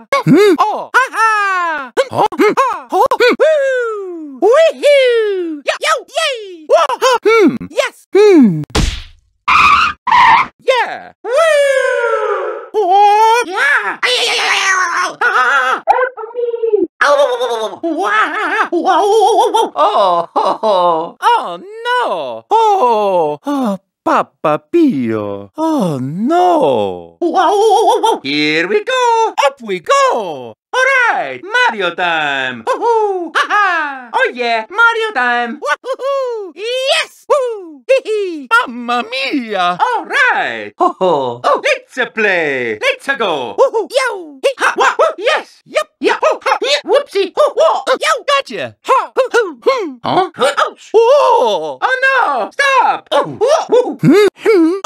Oh! Ha ha! Oh! Woo! Woohoo! Yo! Yo! Yay! Whoa! Yes! Hmm! Yeah! Woo! Oh! Yeah! Oh! Oh! Oh! Oh! Oh! Oh! Oh! Oh! Oh! Oh! Papa Pio. Oh no! Whoa, whoa, whoa, whoa, Here we go! Up we go! Alright, Mario time! Woohoo! Ha ha! Oh yeah, Mario time! Woohoo! Yes! Woo! Hee hee! Mamma mia! Alright! Ho ho! Oh, let's -a play! Let's -a go! Woohoo! Yo! Hee ha! Wah! Woo! Yes! Yep! Yeah! Ho ha! Yeah! Whoopsie! Ho! Whoa! Uh, yo! Gotcha! Ha! Hoo hoo! Huh? huh? Oh, oh! no! Stop! Oh.